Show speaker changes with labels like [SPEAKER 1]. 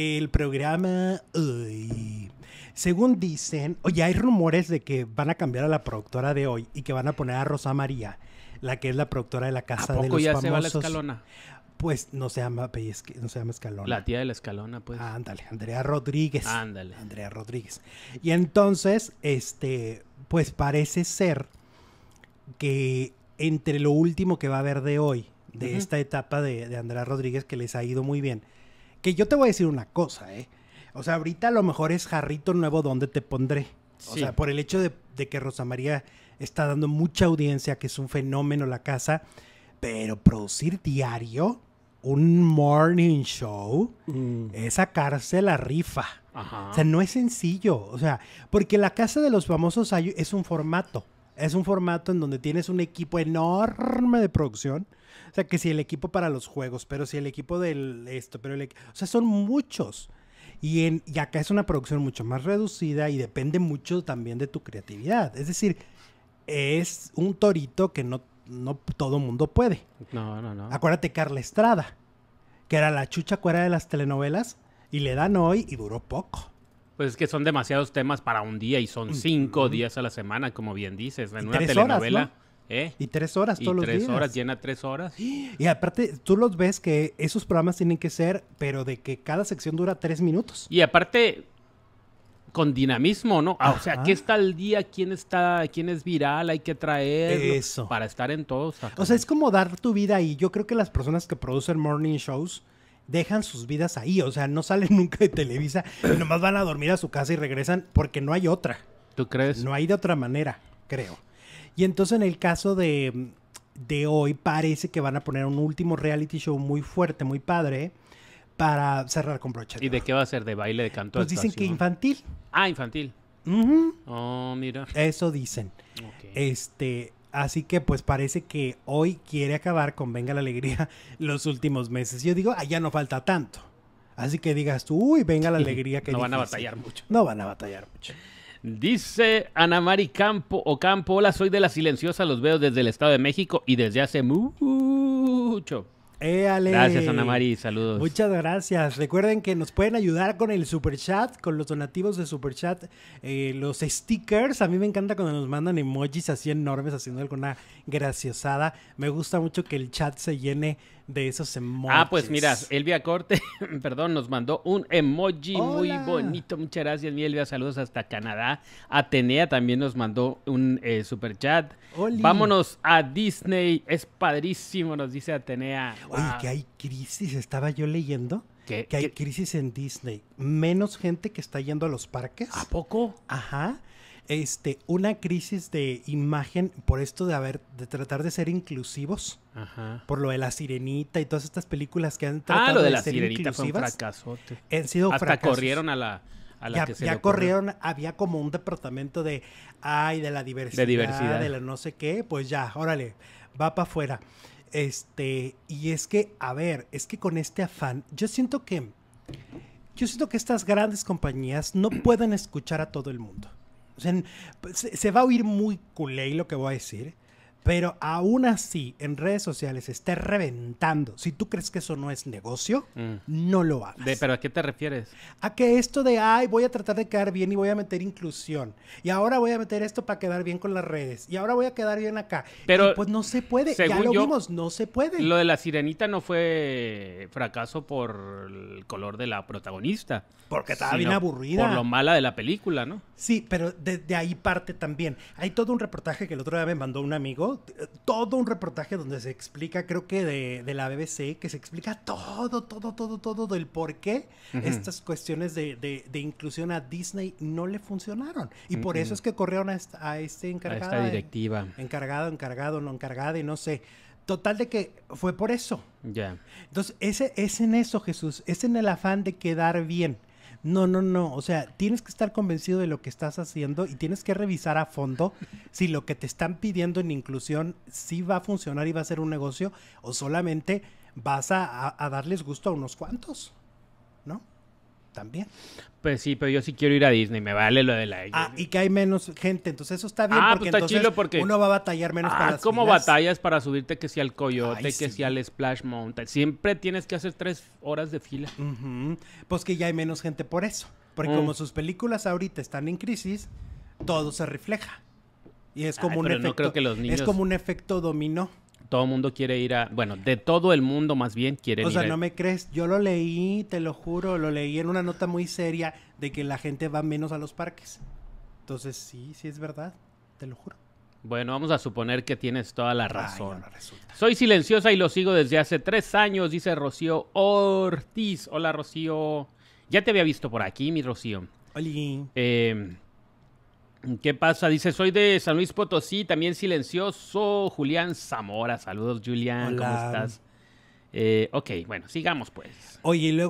[SPEAKER 1] El programa. Según dicen, oye, hay rumores de que van a cambiar a la productora de hoy y que van a poner a Rosa María, la que es la productora de la Casa de los ya Famosos. la escalona? Pues no se llama no se llama Escalona. La
[SPEAKER 2] tía de la Escalona, pues.
[SPEAKER 1] Ándale, Andrea Rodríguez. Ándale. Andrea Rodríguez. Y entonces, este, pues parece ser que entre lo último que va a haber de hoy, de esta etapa de, Andrea Rodríguez, que les ha ido muy bien, yo te voy a decir una cosa, ¿eh? O sea, ahorita a lo mejor es jarrito nuevo donde te pondré. O sea, por el hecho de, que Rosa María está dando mucha audiencia, que es un fenómeno la casa, pero producir diario un morning show mm. es sacarse la rifa. O sea, no es sencillo. O sea, porque la casa de los famosos es un formato es un formato en donde tienes un equipo enorme de producción. O sea, que si el equipo para los juegos, pero si el equipo del esto, pero el... O sea, son muchos. Y, en, y acá es una producción mucho más reducida y depende mucho también de tu creatividad. Es decir, es un torito que no, no todo mundo puede. No, no, no. Acuérdate Carla Estrada, que era la chucha cuera de las telenovelas, y le dan hoy y duró poco.
[SPEAKER 2] Pues es que son demasiados temas para un día y son cinco días a la semana, como bien dices. En y una telenovela. ¿eh? Y tres horas todos tres los días. horas, llena tres horas. Y
[SPEAKER 1] aparte, tú los ves que esos programas tienen que ser, pero de que cada sección dura tres minutos.
[SPEAKER 2] Y aparte, con dinamismo, ¿no? Ah, o sea, ¿qué está al día? ¿Quién está? ¿Quién es viral? Hay que traer Eso. para estar en todos. O sea,
[SPEAKER 1] es como dar tu vida y yo creo que las personas que producen morning shows dejan sus vidas ahí, o sea, no salen nunca de Televisa y nomás van a dormir a su casa y regresan porque no hay otra. ¿Tú crees? No hay de otra manera, creo. Y entonces en el caso de, hoy parece que van a poner un último reality show muy fuerte, muy padre, para cerrar con brocha. ¿Y
[SPEAKER 2] de qué va a ser? ¿De baile, de canto? Pues dicen que infantil. Ah, infantil. Oh, mira.
[SPEAKER 1] Eso dicen. Este, Así que pues parece que hoy quiere acabar con Venga la Alegría los últimos meses. Yo digo, allá ah, ya no falta tanto. Así que digas tú, uy, venga la alegría que... no van a batallar mucho. No van a batallar mucho. Dice Ana
[SPEAKER 2] Mari Campo o Campo, hola, soy de la silenciosa, los veo desde el Estado de México y desde hace
[SPEAKER 1] mucho. Gracias, Ana Mari.
[SPEAKER 2] Saludos. Muchas
[SPEAKER 1] gracias. Recuerden que nos pueden ayudar con el super chat, con los donativos de super chat, eh, los stickers. A mí me encanta cuando nos mandan emojis así enormes haciendo alguna graciosada. Me gusta mucho que el chat se llene de esos emojis. Ah, pues mira,
[SPEAKER 2] Elvia Corte, perdón, nos mandó un emoji muy bonito. Muchas gracias, mi Elvia. Saludos hasta Canadá. Atenea también nos mandó un eh, super chat. Vámonos a Disney. Es padrísimo, nos dice Atenea. Oye, que hay
[SPEAKER 1] crisis. Estaba yo leyendo. que hay crisis en Disney. Menos gente que está yendo a los parques. ¿A poco? Ajá este, una crisis de imagen por esto de haber, de tratar de ser inclusivos. Por lo de la sirenita y todas estas películas que han ah, tratado ah, lo de, la sirenita fue un fracasote. Han sido Hasta corrieron a la, a ya, que ya corrieron, había como un departamento de, ay, de la diversidad, de diversidad, de la no sé qué, pues ya, órale, va para afuera. Este, y es que, a ver, es que con este afán, yo siento que, yo siento que estas grandes compañías no pueden escuchar a todo el mundo se, va a oír muy culé lo que voy a decir, pero aún así, en redes sociales se esté reventando. Si tú crees que eso no es negocio, mm. no lo
[SPEAKER 2] hagas. ¿Pero a qué te refieres?
[SPEAKER 1] A que esto de, ay, voy a tratar de quedar bien y voy a meter inclusión. Y ahora voy a meter esto para quedar bien con las redes. Y ahora voy a quedar bien acá. Pero pues no se puede. ya lo vimos, no se puede.
[SPEAKER 2] Lo de la sirenita no fue fracaso por el color de la protagonista. Porque estaba bien aburrida. Por lo mala de la película, ¿no?
[SPEAKER 1] Sí, pero de ahí parte también. Hay todo un reportaje que el otro día me mandó un amigo todo un reportaje donde se explica, creo que de, la BBC, que se explica todo, todo, todo, todo del por qué estas cuestiones de, de, inclusión a Disney no le funcionaron. Y por eso es que corrieron a, este esta, este encargado. directiva. encargado, encargado, no encargada y no sé. Total de que fue por eso. Ya. Entonces, ese, es en eso, Jesús. Es en el afán de quedar bien. No, no, no. O sea, tienes que estar convencido de lo que estás haciendo y tienes que revisar a fondo si lo que te están pidiendo en inclusión sí va a funcionar y va a ser un negocio o solamente vas a, a darles gusto a unos cuantos, ¿no? también.
[SPEAKER 2] Pues sí, pero yo sí quiero ir a Disney, me vale lo de la... Ah, y que hay menos gente, entonces
[SPEAKER 1] eso está bien ah, porque, pues está chido porque uno va a batallar menos ah, para las ¿cómo
[SPEAKER 2] batallas para subirte que sea al Coyote, que sea si al Splash Mountain? Siempre tienes que hacer tres horas de fila. Pues que ya hay
[SPEAKER 1] menos gente por eso, porque mm. como sus películas ahorita están en crisis, todo se refleja. Y es como un efecto... creo que los niños... Es como un efecto dominó.
[SPEAKER 2] Todo el mundo quiere ir a... Bueno, de todo el mundo más bien quiere ir O sea, no
[SPEAKER 1] me crees. Yo lo leí, te lo juro, lo leí en una nota muy seria de que la gente va menos a los parques. Entonces, sí, sí es verdad, te lo juro.
[SPEAKER 2] Bueno, vamos a suponer que tienes toda la razón. Soy silenciosa y lo sigo desde hace tres años, dice Rocío Ortiz. Hola, Rocío. Ya te había visto por aquí, mi Rocío. Hola. Eh, ¿Qué pasa? Dice, soy de San Luis Potosí, también silencioso, Julián Zamora. Saludos, Julián, ¿cómo estás? Eh, ok, bueno, sigamos pues.
[SPEAKER 1] Oye, y luego...